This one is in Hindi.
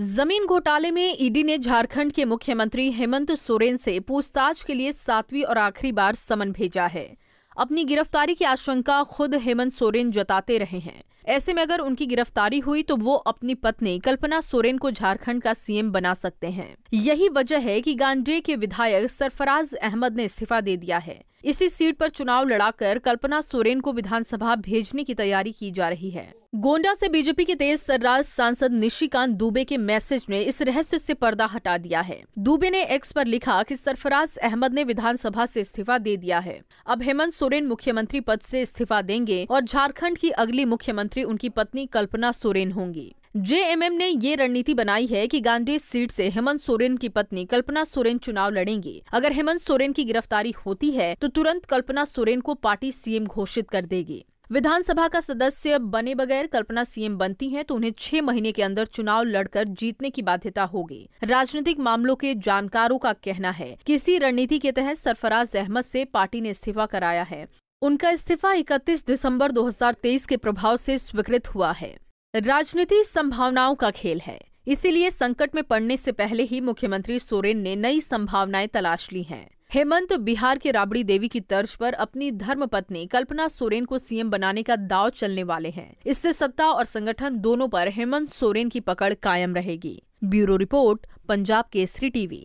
जमीन घोटाले में ईडी ने झारखंड के मुख्यमंत्री हेमंत सोरेन से पूछताछ के लिए सातवीं और आखिरी बार समन भेजा है अपनी गिरफ्तारी की आशंका खुद हेमंत सोरेन जताते रहे हैं ऐसे में अगर उनकी गिरफ्तारी हुई तो वो अपनी पत्नी कल्पना सोरेन को झारखंड का सीएम बना सकते हैं यही वजह है कि गांडे के विधायक सरफराज अहमद ने इस्तीफा दे दिया है इसी सीट पर चुनाव लड़ाकर कल्पना सोरेन को विधानसभा भेजने की तैयारी की जा रही है गोंडा से बीजेपी के तेज सर्राज सांसद निशिकांत दुबे के मैसेज ने इस रहस्य से पर्दा हटा दिया है दुबे ने एक्स पर लिखा कि सरफराज अहमद ने विधानसभा से इस्तीफा दे दिया है अब हेमंत सोरेन मुख्यमंत्री पद से इस्तीफा देंगे और झारखंड की अगली मुख्यमंत्री उनकी पत्नी कल्पना सोरेन होंगी जेएमएम ने ये रणनीति बनाई है कि गांधी सीट से हेमंत सोरेन की पत्नी कल्पना सोरेन चुनाव लड़ेंगी अगर हेमंत सोरेन की गिरफ्तारी होती है तो तुरंत कल्पना सोरेन को पार्टी सीएम घोषित कर देगी विधानसभा का सदस्य बने बगैर कल्पना सीएम बनती हैं तो उन्हें छह महीने के अंदर चुनाव लड़कर जीतने की बाध्यता होगी राजनीतिक मामलों के जानकारों का कहना है कि इसी रणनीति के तहत सरफराज अहमद से पार्टी ने इस्तीफा कराया है उनका इस्तीफा 31 दिसंबर 2023 के प्रभाव से स्वीकृत हुआ है राजनीति संभावनाओं का खेल है इसीलिए संकट में पड़ने से पहले ही मुख्यमंत्री सोरेन ने नई संभावनाएं तलाश ली हैं हेमंत बिहार के राबड़ी देवी की तर्ज पर अपनी धर्मपत्नी कल्पना सोरेन को सीएम बनाने का दाव चलने वाले हैं इससे सत्ता और संगठन दोनों पर हेमंत सोरेन की पकड़ कायम रहेगी bureau report Punjab Kesari TV